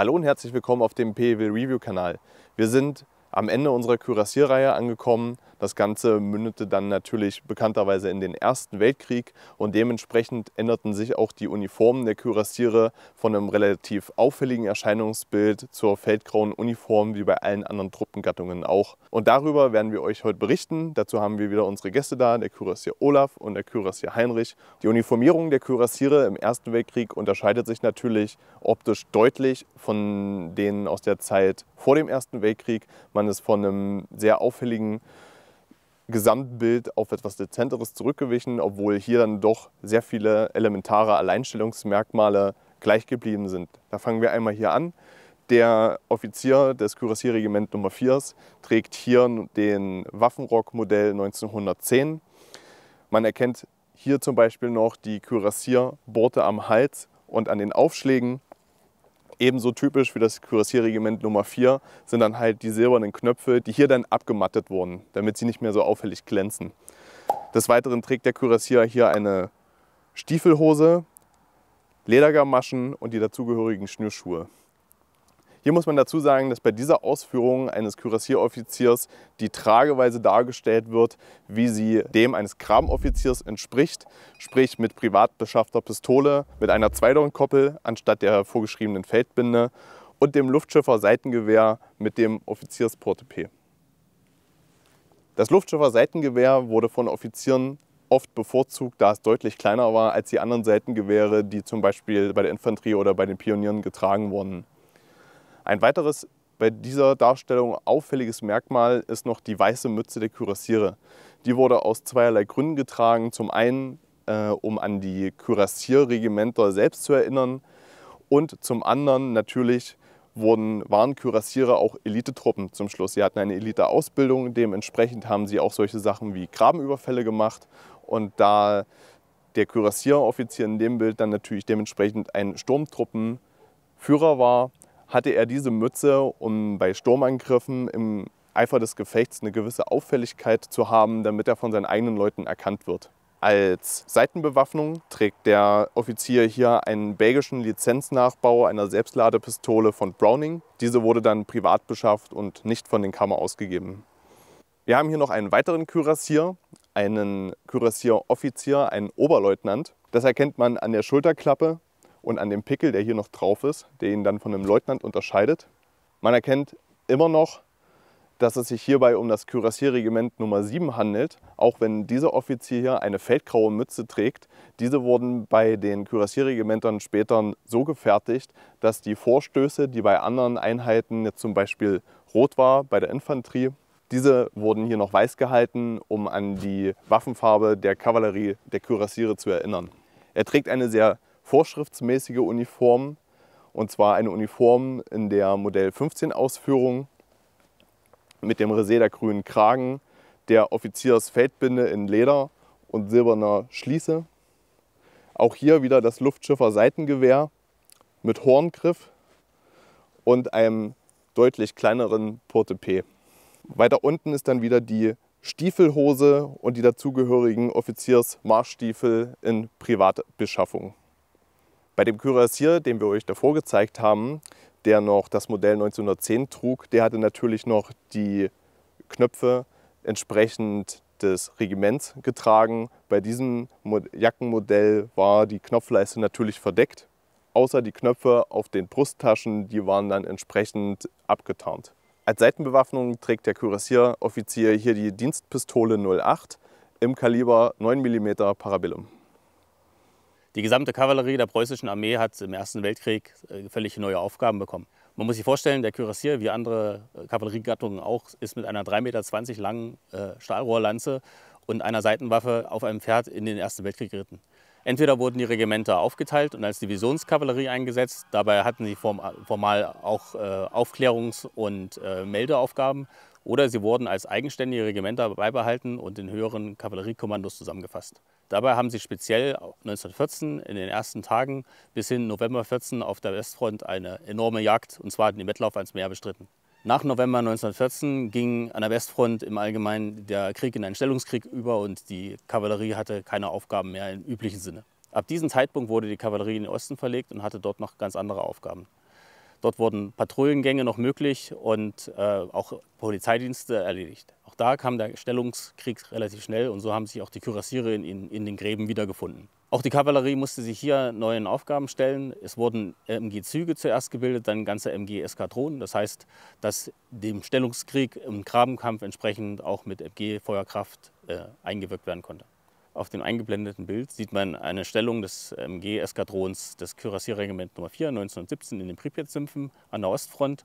Hallo und herzlich willkommen auf dem PEW Review Kanal. Wir sind am Ende unserer Kürassierreihe angekommen das Ganze mündete dann natürlich bekannterweise in den Ersten Weltkrieg und dementsprechend änderten sich auch die Uniformen der Kürassiere von einem relativ auffälligen Erscheinungsbild zur feldgrauen Uniform wie bei allen anderen Truppengattungen auch. Und darüber werden wir euch heute berichten. Dazu haben wir wieder unsere Gäste da, der Kürassier Olaf und der Kürassier Heinrich. Die Uniformierung der Kürassiere im Ersten Weltkrieg unterscheidet sich natürlich optisch deutlich von denen aus der Zeit vor dem Ersten Weltkrieg. Man ist von einem sehr auffälligen Gesamtbild auf etwas Dezenteres zurückgewichen, obwohl hier dann doch sehr viele elementare Alleinstellungsmerkmale gleich geblieben sind. Da fangen wir einmal hier an. Der Offizier des Kürassierregiment Nummer 4 trägt hier den Waffenrockmodell 1910. Man erkennt hier zum Beispiel noch die Kürassierborte am Hals und an den Aufschlägen. Ebenso typisch für das Kürassierregiment Nummer 4 sind dann halt die silbernen Knöpfe, die hier dann abgemattet wurden, damit sie nicht mehr so auffällig glänzen. Des Weiteren trägt der Kürassier hier eine Stiefelhose, Ledergamaschen und die dazugehörigen Schnürschuhe. Hier muss man dazu sagen, dass bei dieser Ausführung eines Kürassieroffiziers die Trageweise dargestellt wird, wie sie dem eines Kramoffiziers entspricht, sprich mit privat beschaffter Pistole, mit einer Zweidornkoppel anstatt der vorgeschriebenen Feldbinde und dem Luftschiffer Seitengewehr mit dem Offiziersportepee. Das Luftschiffer Seitengewehr wurde von Offizieren oft bevorzugt, da es deutlich kleiner war als die anderen Seitengewehre, die zum Beispiel bei der Infanterie oder bei den Pionieren getragen wurden. Ein weiteres bei dieser Darstellung auffälliges Merkmal ist noch die weiße Mütze der Kürassiere. Die wurde aus zweierlei Gründen getragen. Zum einen, äh, um an die Kürassierregimenter selbst zu erinnern und zum anderen natürlich wurden, waren Kürassiere auch Elitetruppen zum Schluss. Sie hatten eine Eliteausbildung, dementsprechend haben sie auch solche Sachen wie Grabenüberfälle gemacht und da der Kürassieroffizier in dem Bild dann natürlich dementsprechend ein Sturmtruppenführer war, hatte er diese Mütze, um bei Sturmangriffen im Eifer des Gefechts eine gewisse Auffälligkeit zu haben, damit er von seinen eigenen Leuten erkannt wird. Als Seitenbewaffnung trägt der Offizier hier einen belgischen Lizenznachbau einer Selbstladepistole von Browning. Diese wurde dann privat beschafft und nicht von den Kammer ausgegeben. Wir haben hier noch einen weiteren Kürassier, einen Kürassieroffizier, einen Oberleutnant. Das erkennt man an der Schulterklappe und an dem Pickel, der hier noch drauf ist, der ihn dann von einem Leutnant unterscheidet. Man erkennt immer noch, dass es sich hierbei um das Kürassierregiment Nummer 7 handelt, auch wenn dieser Offizier hier eine feldgraue Mütze trägt. Diese wurden bei den Kürassierregimentern später so gefertigt, dass die Vorstöße, die bei anderen Einheiten jetzt zum Beispiel rot war, bei der Infanterie, diese wurden hier noch weiß gehalten, um an die Waffenfarbe der Kavallerie der Kürassiere zu erinnern. Er trägt eine sehr vorschriftsmäßige Uniform. Und zwar eine Uniform in der Modell 15 Ausführung mit dem Reseda-grünen Kragen, der Offiziersfeldbinde in Leder und silberner Schließe. Auch hier wieder das Luftschiffer Seitengewehr mit Horngriff und einem deutlich kleineren Portepee. Weiter unten ist dann wieder die Stiefelhose und die dazugehörigen Offiziersmarschstiefel in Privatbeschaffung. Bei dem Kürassier, den wir euch davor gezeigt haben, der noch das Modell 1910 trug, der hatte natürlich noch die Knöpfe entsprechend des Regiments getragen. Bei diesem Jackenmodell war die Knopfleiste natürlich verdeckt, außer die Knöpfe auf den Brusttaschen, die waren dann entsprechend abgetarnt. Als Seitenbewaffnung trägt der Kürassieroffizier hier die Dienstpistole 08 im Kaliber 9 mm Parabellum. Die gesamte Kavallerie der preußischen Armee hat im Ersten Weltkrieg völlig äh, neue Aufgaben bekommen. Man muss sich vorstellen, der Kürassier, wie andere äh, Kavalleriegattungen auch, ist mit einer 3,20 Meter langen äh, Stahlrohrlanze und einer Seitenwaffe auf einem Pferd in den Ersten Weltkrieg geritten. Entweder wurden die Regimenter aufgeteilt und als Divisionskavallerie eingesetzt, dabei hatten sie formal auch Aufklärungs- und Meldeaufgaben oder sie wurden als eigenständige Regimenter beibehalten und in höheren Kavalleriekommandos zusammengefasst. Dabei haben sie speziell 1914 in den ersten Tagen bis hin November 14 auf der Westfront eine enorme Jagd, und zwar den Wettlauf ans Meer bestritten. Nach November 1914 ging an der Westfront im Allgemeinen der Krieg in einen Stellungskrieg über und die Kavallerie hatte keine Aufgaben mehr im üblichen Sinne. Ab diesem Zeitpunkt wurde die Kavallerie in den Osten verlegt und hatte dort noch ganz andere Aufgaben. Dort wurden Patrouillengänge noch möglich und äh, auch Polizeidienste erledigt. Auch da kam der Stellungskrieg relativ schnell und so haben sich auch die Kürassiere in, in, in den Gräben wiedergefunden. Auch die Kavallerie musste sich hier neuen Aufgaben stellen. Es wurden MG-Züge zuerst gebildet, dann ganze MG-Eskadronen. Das heißt, dass dem Stellungskrieg im Grabenkampf entsprechend auch mit MG-Feuerkraft äh, eingewirkt werden konnte. Auf dem eingeblendeten Bild sieht man eine Stellung des MG-Eskadrons ähm, des Kürassierregiment Nummer 4 1917 in den Pripyat-Sümpfen an der Ostfront.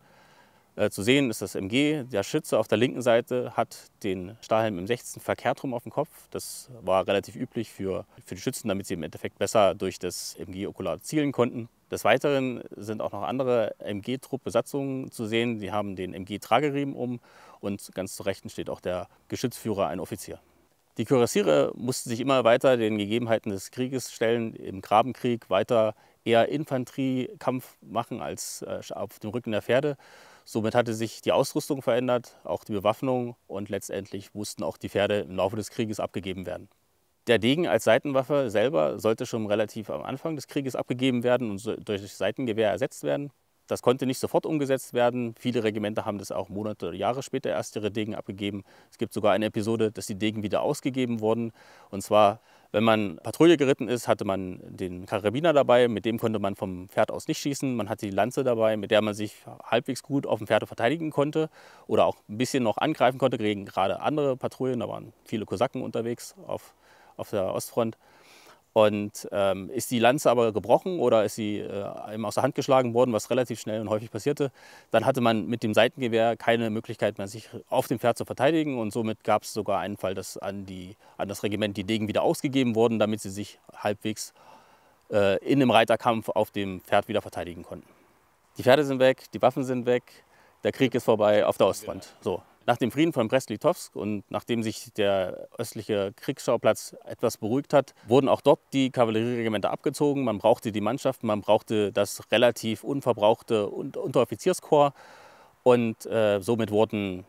Äh, zu sehen ist das MG. Der Schütze auf der linken Seite hat den Stahlhelm im 16. verkehrt rum auf dem Kopf. Das war relativ üblich für, für die Schützen, damit sie im Endeffekt besser durch das MG-Okular zielen konnten. Des Weiteren sind auch noch andere MG-Truppbesatzungen zu sehen. Sie haben den MG-Trageriemen um und ganz zu Rechten steht auch der Geschützführer, ein Offizier. Die Kürassiere mussten sich immer weiter den Gegebenheiten des Krieges stellen, im Grabenkrieg weiter eher Infanteriekampf machen als äh, auf dem Rücken der Pferde. Somit hatte sich die Ausrüstung verändert, auch die Bewaffnung und letztendlich mussten auch die Pferde im Laufe des Krieges abgegeben werden. Der Degen als Seitenwaffe selber sollte schon relativ am Anfang des Krieges abgegeben werden und durch Seitengewehr ersetzt werden. Das konnte nicht sofort umgesetzt werden. Viele Regimenter haben das auch Monate oder Jahre später erst ihre Degen abgegeben. Es gibt sogar eine Episode, dass die Degen wieder ausgegeben wurden. Und zwar, wenn man Patrouille geritten ist, hatte man den Karabiner dabei, mit dem konnte man vom Pferd aus nicht schießen. Man hatte die Lanze dabei, mit der man sich halbwegs gut auf dem Pferd verteidigen konnte oder auch ein bisschen noch angreifen konnte gegen gerade andere Patrouillen. Da waren viele Kosaken unterwegs auf, auf der Ostfront. Und ähm, ist die Lanze aber gebrochen oder ist sie äh, eben aus der Hand geschlagen worden, was relativ schnell und häufig passierte, dann hatte man mit dem Seitengewehr keine Möglichkeit mehr, sich auf dem Pferd zu verteidigen. Und somit gab es sogar einen Fall, dass an, die, an das Regiment die Degen wieder ausgegeben wurden, damit sie sich halbwegs äh, in dem Reiterkampf auf dem Pferd wieder verteidigen konnten. Die Pferde sind weg, die Waffen sind weg, der Krieg ist vorbei auf der Ostfront. Genau. So, nach dem Frieden von Brest-Litovsk und nachdem sich der östliche Kriegsschauplatz etwas beruhigt hat, wurden auch dort die Kavallerieregimenter abgezogen. Man brauchte die Mannschaften, man brauchte das relativ unverbrauchte Unteroffizierskorps. Und äh, somit wurden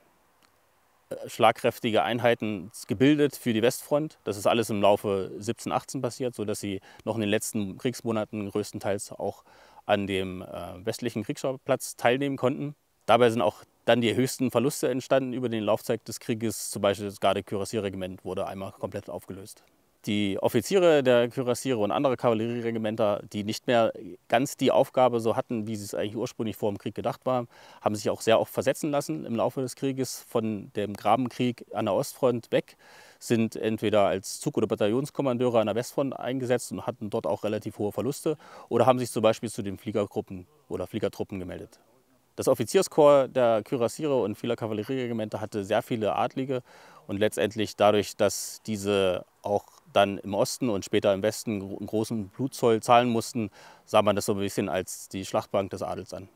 äh, schlagkräftige Einheiten gebildet für die Westfront. Das ist alles im Laufe 17, 18 passiert, sodass sie noch in den letzten Kriegsmonaten größtenteils auch an dem äh, westlichen Kriegsschauplatz teilnehmen konnten. Dabei sind auch dann die höchsten Verluste entstanden über den Laufzeit des Krieges. Zum Beispiel das Garde-Kürassier-Regiment wurde einmal komplett aufgelöst. Die Offiziere der Kürassiere und andere Kavallerieregimenter, die nicht mehr ganz die Aufgabe so hatten, wie sie es eigentlich ursprünglich vor dem Krieg gedacht war, haben sich auch sehr oft versetzen lassen im Laufe des Krieges von dem Grabenkrieg an der Ostfront weg, sind entweder als Zug- oder Bataillonskommandeure an der Westfront eingesetzt und hatten dort auch relativ hohe Verluste oder haben sich zum Beispiel zu den Fliegergruppen oder Fliegertruppen gemeldet. Das Offizierskorps der Kürassiere und vieler Kavallerieregimente hatte sehr viele Adlige und letztendlich dadurch, dass diese auch dann im Osten und später im Westen einen großen Blutzoll zahlen mussten, sah man das so ein bisschen als die Schlachtbank des Adels an.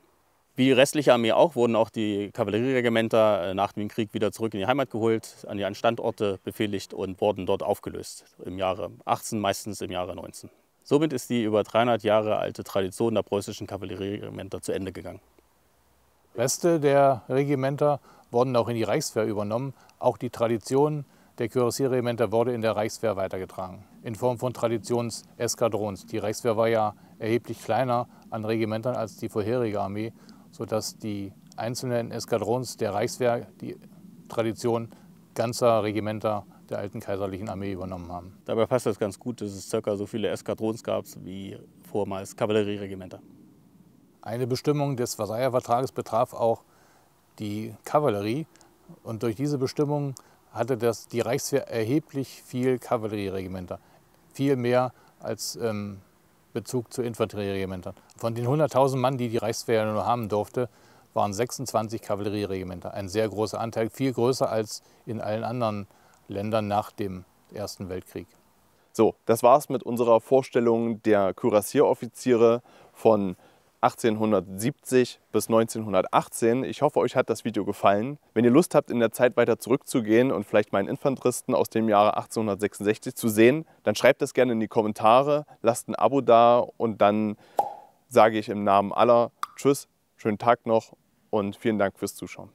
Wie die restliche Armee auch, wurden auch die Kavallerieregimenter äh, nach dem Krieg wieder zurück in die Heimat geholt, an die Standorte befehligt und wurden dort aufgelöst. Im Jahre 18, meistens im Jahre 19. Somit ist die über 300 Jahre alte Tradition der preußischen Kavallerieregimenter zu Ende gegangen. Reste der Regimenter wurden auch in die Reichswehr übernommen. Auch die Tradition der Kürassierregimenter wurde in der Reichswehr weitergetragen, in Form von Traditionseskadrons. Die Reichswehr war ja erheblich kleiner an Regimentern als die vorherige Armee, sodass die einzelnen Eskadrons der Reichswehr die Tradition ganzer Regimenter der alten kaiserlichen Armee übernommen haben. Dabei passt das ganz gut, dass es ca. so viele Eskadrons gab wie vormals Kavallerieregimenter. Eine Bestimmung des Versailler Vertrages betraf auch die Kavallerie und durch diese Bestimmung hatte das, die Reichswehr erheblich viel Kavallerieregimenter, viel mehr als ähm, Bezug zu Infanterieregimentern. Von den 100.000 Mann, die die Reichswehr nur haben durfte, waren 26 Kavallerieregimenter. Ein sehr großer Anteil, viel größer als in allen anderen Ländern nach dem Ersten Weltkrieg. So, das war's mit unserer Vorstellung der Kürassieroffiziere von 1870 bis 1918. Ich hoffe, euch hat das Video gefallen. Wenn ihr Lust habt, in der Zeit weiter zurückzugehen und vielleicht meinen Infanteristen aus dem Jahre 1866 zu sehen, dann schreibt das gerne in die Kommentare, lasst ein Abo da und dann sage ich im Namen aller Tschüss, schönen Tag noch und vielen Dank fürs Zuschauen.